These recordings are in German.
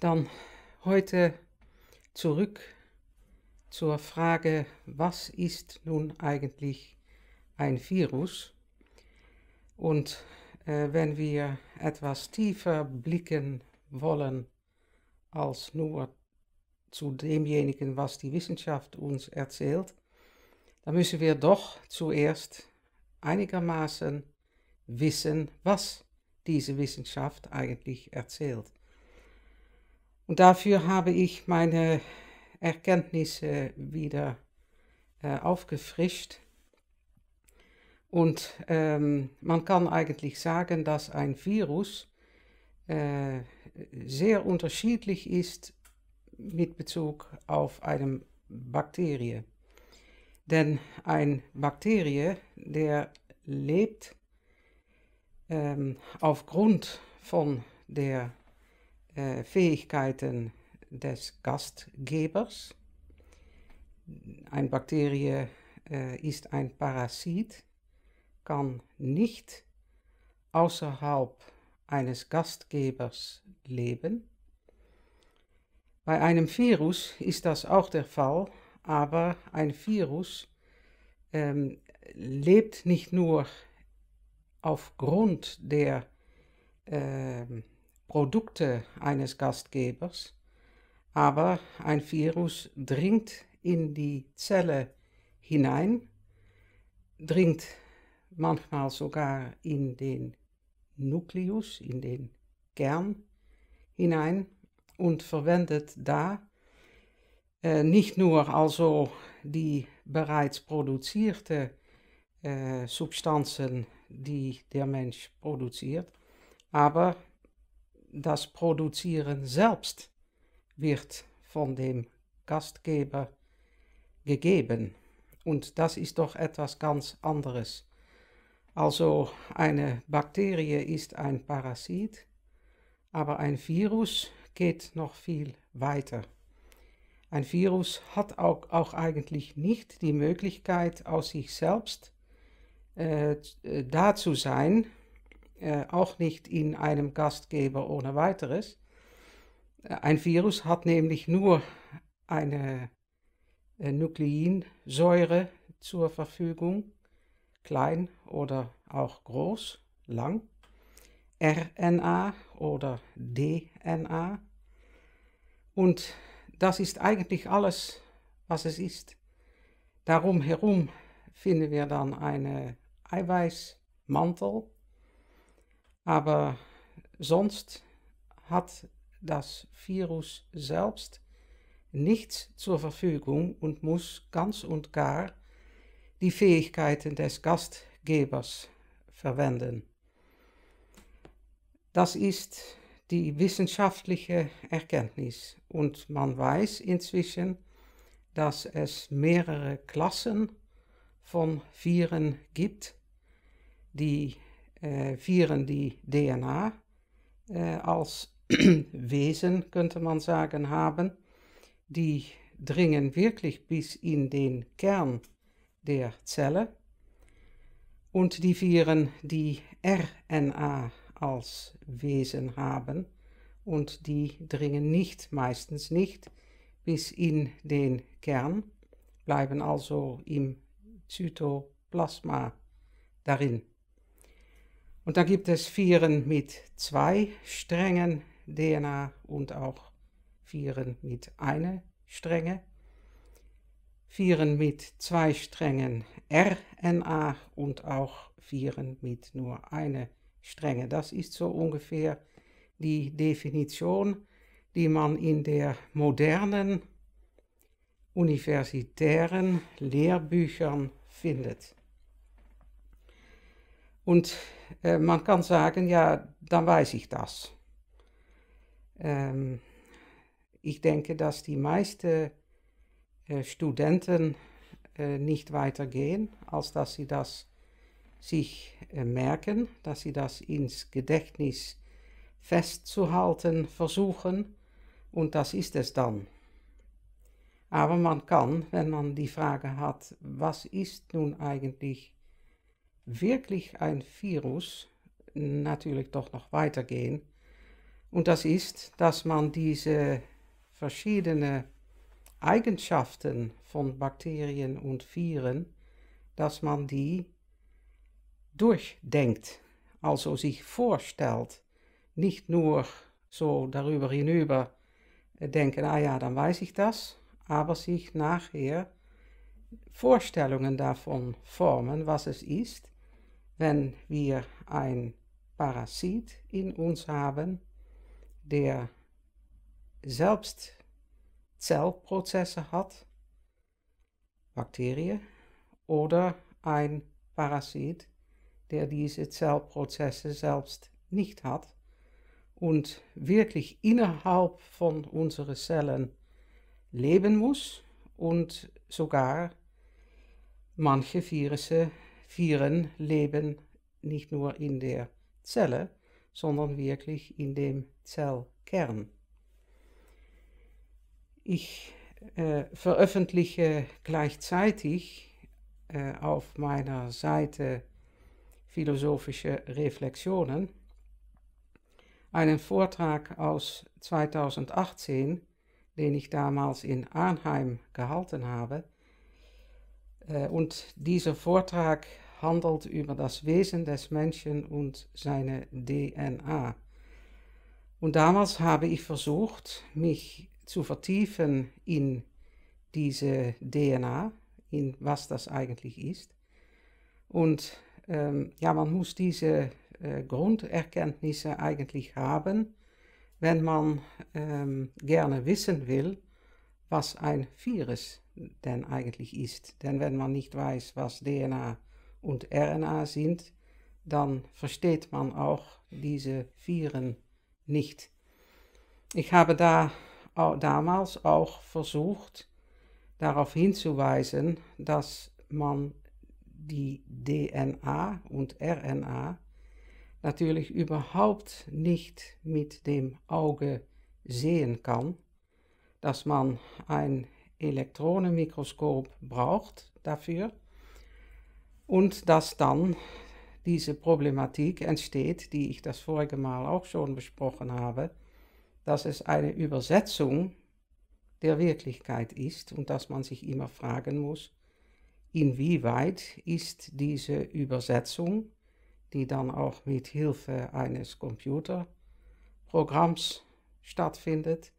dann heute zurück zur Frage, was ist nun eigentlich ein Virus? Und äh, wenn wir etwas tiefer blicken wollen als nur zu demjenigen, was die Wissenschaft uns erzählt, dann müssen wir doch zuerst einigermaßen wissen, was diese Wissenschaft eigentlich erzählt. Und dafür habe ich meine Erkenntnisse wieder äh, aufgefrischt. Und ähm, man kann eigentlich sagen, dass ein Virus äh, sehr unterschiedlich ist mit Bezug auf eine Bakterie. Denn ein Bakterie, der lebt ähm, aufgrund von der äh, Fähigkeiten des Gastgebers. Ein Bakterie äh, ist ein Parasit, kann nicht außerhalb eines Gastgebers leben. Bei einem Virus ist das auch der Fall, aber ein Virus ähm, lebt nicht nur aufgrund der ähm, Produkte eines Gastgebers, aber ein Virus dringt in die Zelle hinein, dringt manchmal sogar in den Nukleus, in den Kern hinein und verwendet da äh, nicht nur also die bereits produzierte äh, Substanzen, die der Mensch produziert, aber das Produzieren selbst wird von dem Gastgeber gegeben. Und das ist doch etwas ganz anderes. Also eine Bakterie ist ein Parasit, aber ein Virus geht noch viel weiter. Ein Virus hat auch, auch eigentlich nicht die Möglichkeit, aus sich selbst äh, da zu sein, äh, auch nicht in einem Gastgeber ohne weiteres. Äh, ein Virus hat nämlich nur eine äh, Nukleinsäure zur Verfügung, klein oder auch groß, lang, RNA oder DNA. Und das ist eigentlich alles, was es ist. Darum herum finden wir dann einen Eiweißmantel, aber sonst hat das Virus selbst nichts zur Verfügung und muss ganz und gar die Fähigkeiten des Gastgebers verwenden. Das ist die wissenschaftliche Erkenntnis und man weiß inzwischen, dass es mehrere Klassen von Viren gibt, die äh, vieren die DNA äh, als Wesen, könnte man sagen, haben, die dringen wirklich bis in den Kern der Zelle. Und die vieren die RNA als Wesen haben, und die dringen nicht, meistens nicht, bis in den Kern, bleiben also im Zytoplasma darin. Und da gibt es Vieren mit zwei Strängen DNA und auch Vieren mit einer Strenge. Vieren mit zwei Strängen RNA und auch Vieren mit nur einer Strenge. Das ist so ungefähr die Definition, die man in der modernen universitären Lehrbüchern findet. Und äh, man kann sagen, ja, dann weiß ich das. Ähm, ich denke, dass die meisten äh, eh, Studenten äh, nicht weitergehen, als dass sie das sich merken, dass sie das ins Gedächtnis festzuhalten versuchen. Und das ist es dann. Aber man kann, wenn man die Frage hat, was ist nun eigentlich wirklich ein Virus natürlich doch noch weitergehen. Und das ist, dass man diese verschiedenen Eigenschaften von Bakterien und Viren, dass man die durchdenkt, also sich vorstellt, nicht nur so darüber hinüber denken, ah ja, dann weiß ich das, aber sich nachher Vorstellungen davon formen, was es ist wenn wir ein Parasit in uns haben, der selbst Zellprozesse hat, Bakterien, oder ein Parasit, der diese Zellprozesse selbst nicht hat und wirklich innerhalb von unseren Zellen leben muss und sogar manche Virusse Viren leben nicht nur in der Zelle, sondern wirklich in dem Zellkern. Ich äh, veröffentliche gleichzeitig äh, auf meiner Seite Philosophische Reflexionen einen Vortrag aus 2018, den ich damals in Arnheim gehalten habe Eh, und dieser Vortrag handelt über das Wesen des Menschen und seine DNA. Und damals habe ich versucht, mich zu vertiefen in diese DNA, in was das eigentlich ist. Und ähm, ja, man muss diese äh, Grunderkenntnisse eigentlich haben, wenn man ähm, gerne wissen will, was ein Virus denn eigentlich ist. Denn wenn man nicht weiß, was DNA und RNA sind, dann versteht man auch diese Viren nicht. Ich habe da damals auch versucht, darauf hinzuweisen, dass man die DNA und RNA natürlich überhaupt nicht mit dem Auge sehen kann dass man ein Elektronenmikroskop braucht dafür und dass dann diese Problematik entsteht, die ich das vorige Mal auch schon besprochen habe, dass es eine Übersetzung der Wirklichkeit ist und dass man sich immer fragen muss, inwieweit ist diese Übersetzung, die dann auch mit Hilfe eines Computerprogramms stattfindet,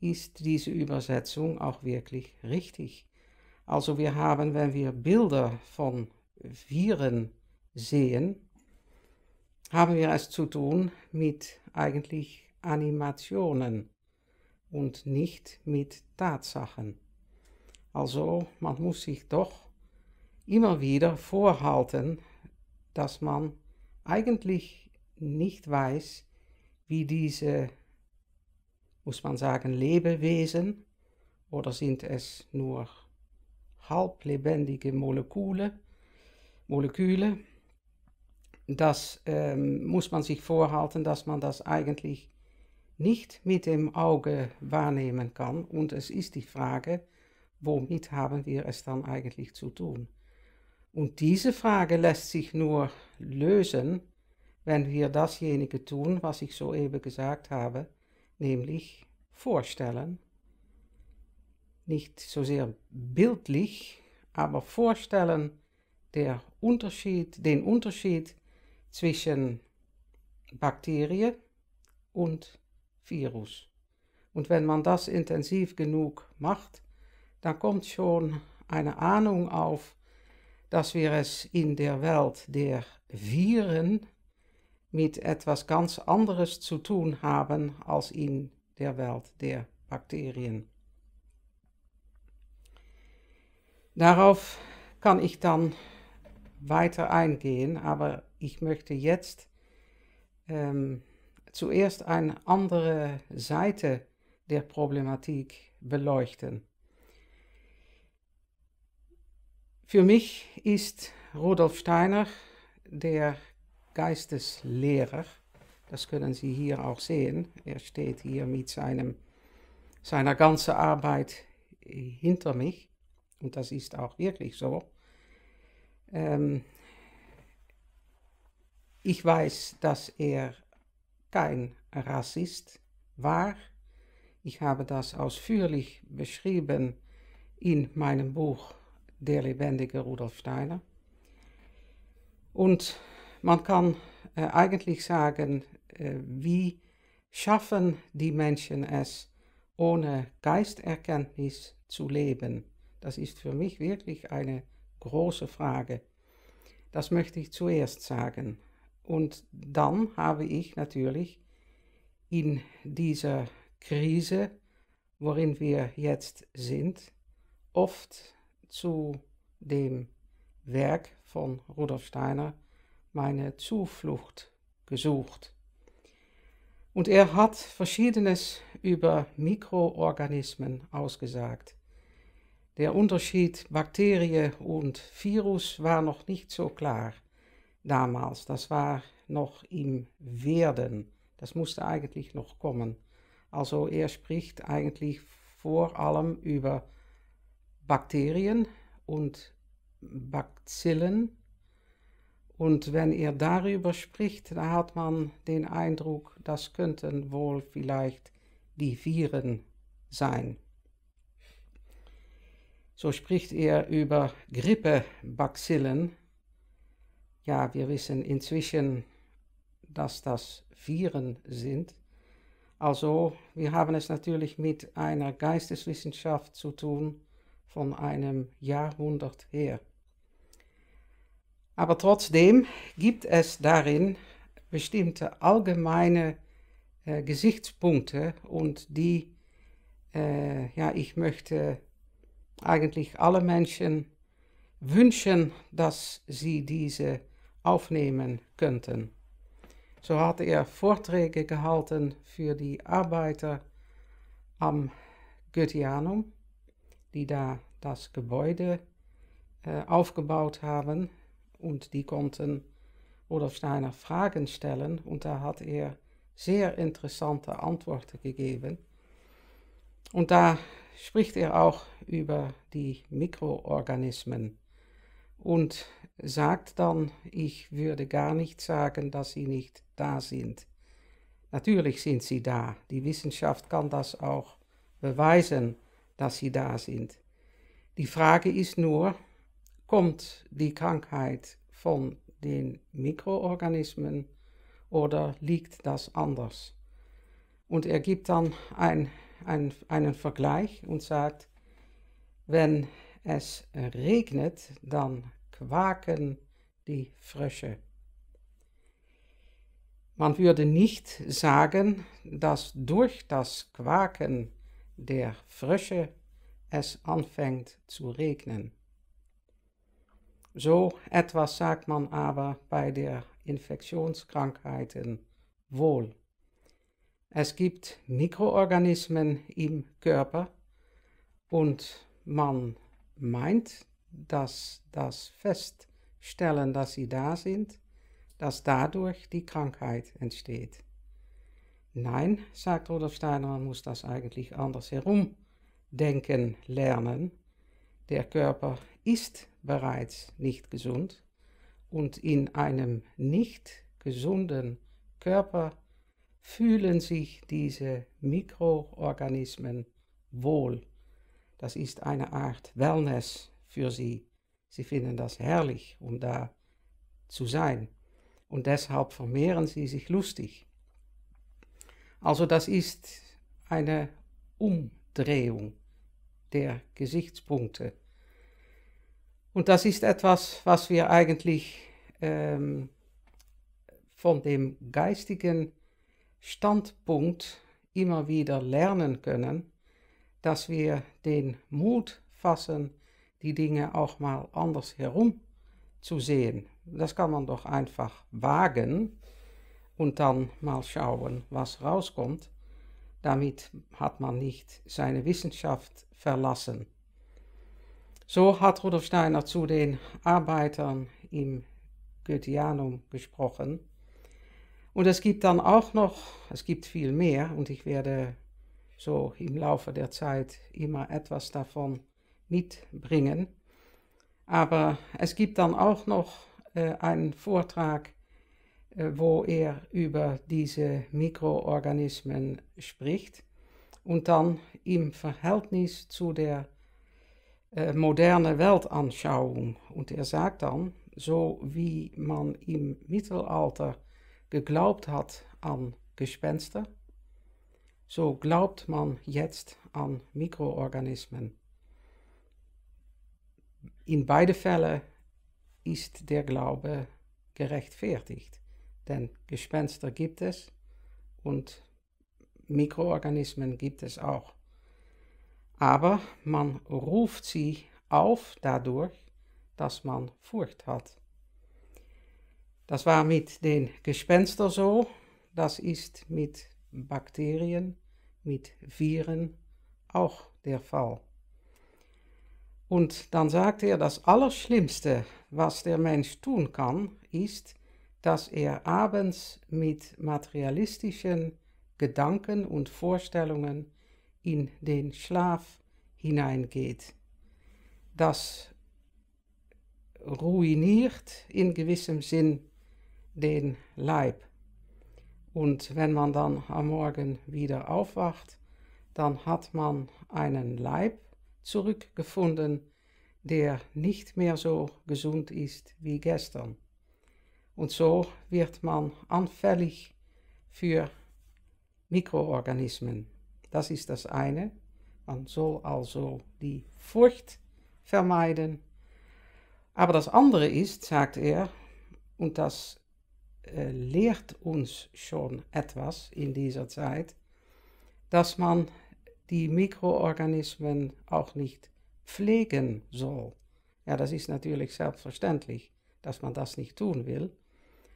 ist diese Übersetzung auch wirklich richtig. Also wir haben, wenn wir Bilder von Viren sehen, haben wir es zu tun mit eigentlich Animationen und nicht mit Tatsachen. Also man muss sich doch immer wieder vorhalten, dass man eigentlich nicht weiß, wie diese muss man sagen, Lebewesen oder sind es nur halblebendige Moleküle? Moleküle. Das ähm, muss man sich vorhalten, dass man das eigentlich nicht mit dem Auge wahrnehmen kann. Und es ist die Frage, womit haben wir es dann eigentlich zu tun? Und diese Frage lässt sich nur lösen, wenn wir dasjenige tun, was ich soeben gesagt habe, nämlich vorstellen. Nicht so sehr bildlich, aber vorstellen der Unterschied, den Unterschied zwischen Bakterie und Virus. Und wenn man das intensiv genug macht, dann kommt schon eine Ahnung auf, dass wir es in der Welt der Viren mit etwas ganz anderes zu tun haben als in der Welt der Bakterien. Darauf kann ich dann weiter eingehen, aber ich möchte jetzt ähm, zuerst eine andere Seite der Problematik beleuchten. Für mich ist Rudolf Steiner der Geisteslehrer. Das können Sie hier auch sehen. Er steht hier mit seinem, seiner ganzen Arbeit äh, hinter mich. Und das ist auch wirklich so. Ähm, ich weiß, dass er kein Rassist war. Ich habe das ausführlich beschrieben in meinem Buch Der lebendige Rudolf Steiner. Und man kann äh, eigentlich sagen, äh, wie schaffen die Menschen es, ohne Geisterkenntnis zu leben? Das ist für mich wirklich eine große Frage. Das möchte ich zuerst sagen. Und dann habe ich natürlich in dieser Krise, worin wir jetzt sind, oft zu dem Werk von Rudolf Steiner meine Zuflucht gesucht. Und er hat Verschiedenes über Mikroorganismen ausgesagt. Der Unterschied Bakterie und Virus war noch nicht so klar damals. Das war noch im Werden. Das musste eigentlich noch kommen. Also er spricht eigentlich vor allem über Bakterien und Bazillen und wenn er darüber spricht, dann hat man den Eindruck, das könnten wohl vielleicht die Viren sein. So spricht er über Grippebacillen. Ja, wir wissen inzwischen, dass das Viren sind. Also, wir haben es natürlich mit einer Geisteswissenschaft zu tun von einem Jahrhundert her. Aber trotzdem gibt es darin bestimmte allgemeine äh, Gesichtspunkte und die, äh, ja, ich möchte eigentlich alle Menschen wünschen, dass sie diese aufnehmen könnten. So hat er Vorträge gehalten für die Arbeiter am Goetheanum, die da das Gebäude äh, aufgebaut haben, und die konnten Rudolf Steiner Fragen stellen und da hat er sehr interessante Antworten gegeben. Und da spricht er auch über die Mikroorganismen und sagt dann, ich würde gar nicht sagen, dass sie nicht da sind. Natürlich sind sie da. Die Wissenschaft kann das auch beweisen, dass sie da sind. Die Frage ist nur, kommt die Krankheit von den Mikroorganismen oder liegt das anders? Und er gibt dann ein, ein, einen Vergleich und sagt, wenn es regnet, dann quaken die Frösche. Man würde nicht sagen, dass durch das Quaken der Frösche es anfängt zu regnen so etwas sagt man aber bei der Infektionskrankheiten wohl. Es gibt Mikroorganismen im Körper und man meint, dass das Feststellen, dass sie da sind, dass dadurch die Krankheit entsteht. Nein, sagt Rudolf Steiner, man muss das eigentlich andersherum denken lernen. Der Körper ist bereits nicht gesund und in einem nicht gesunden Körper fühlen sich diese Mikroorganismen wohl. Das ist eine Art Wellness für sie. Sie finden das herrlich, um da zu sein. Und deshalb vermehren sie sich lustig. Also das ist eine Umdrehung der Gesichtspunkte und das ist etwas, was wir eigentlich ähm, von dem geistigen Standpunkt immer wieder lernen können, dass wir den Mut fassen, die Dinge auch mal anders herum zu sehen. Das kann man doch einfach wagen und dann mal schauen, was rauskommt. Damit hat man nicht seine Wissenschaft verlassen. So hat Rudolf Steiner zu den Arbeitern im Goetheanum gesprochen. Und es gibt dann auch noch, es gibt viel mehr, und ich werde so im Laufe der Zeit immer etwas davon mitbringen. Aber es gibt dann auch noch äh, einen Vortrag, äh, wo er über diese Mikroorganismen spricht und dann im Verhältnis zu der Eh, moderne Weltanschauung. Und er sagt dann, so wie man im Mittelalter geglaubt hat an Gespenster, so glaubt man jetzt an Mikroorganismen. In beide Fällen ist der Glaube gerechtfertigt, denn Gespenster gibt es und Mikroorganismen gibt es auch aber man ruft sie auf dadurch, dass man Furcht hat. Das war mit den Gespenstern so, das ist mit Bakterien, mit Viren auch der Fall. Und dann sagt er, das Allerschlimmste, was der Mensch tun kann, ist, dass er abends mit materialistischen Gedanken und Vorstellungen in den Schlaf hineingeht. Das ruiniert in gewissem Sinn den Leib. Und wenn man dann am Morgen wieder aufwacht, dann hat man einen Leib zurückgefunden, der nicht mehr so gesund ist wie gestern. Und so wird man anfällig für Mikroorganismen. Das ist das eine. Man soll also die Furcht vermeiden. Aber das andere ist, sagt er, und das äh, eh, lehrt uns schon etwas in dieser Zeit, dass man die Mikroorganismen auch nicht pflegen soll. Ja, das ist natürlich selbstverständlich, dass man das nicht tun will.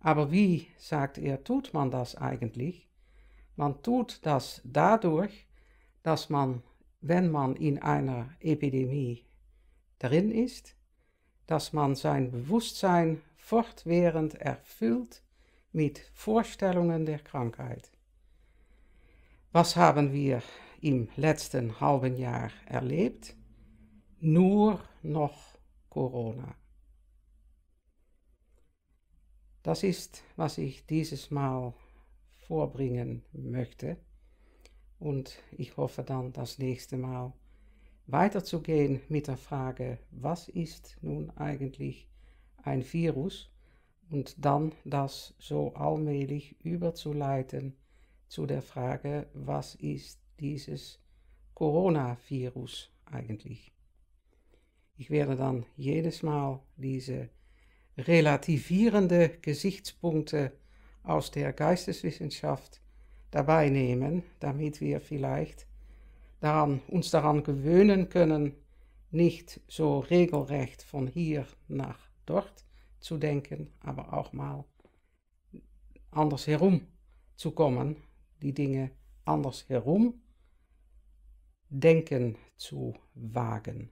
Aber wie, sagt er, tut man das eigentlich? Man tut das dadurch, dass man, wenn man in einer Epidemie drin ist, dass man sein Bewusstsein fortwährend erfüllt mit Vorstellungen der Krankheit. Was haben wir im letzten halben Jahr erlebt? Nur noch Corona. Das ist, was ich dieses Mal vorbringen möchte. Und ich hoffe dann das nächste Mal weiterzugehen mit der Frage, was ist nun eigentlich ein Virus? Und dann das so allmählich überzuleiten zu der Frage, was ist dieses Coronavirus eigentlich? Ich werde dann jedes Mal diese relativierende Gesichtspunkte aus der Geisteswissenschaft dabei nehmen, damit wir vielleicht daran, uns daran gewöhnen können, nicht so regelrecht von hier nach dort zu denken, aber auch mal anders herum zu kommen, die Dinge anders herum denken zu wagen.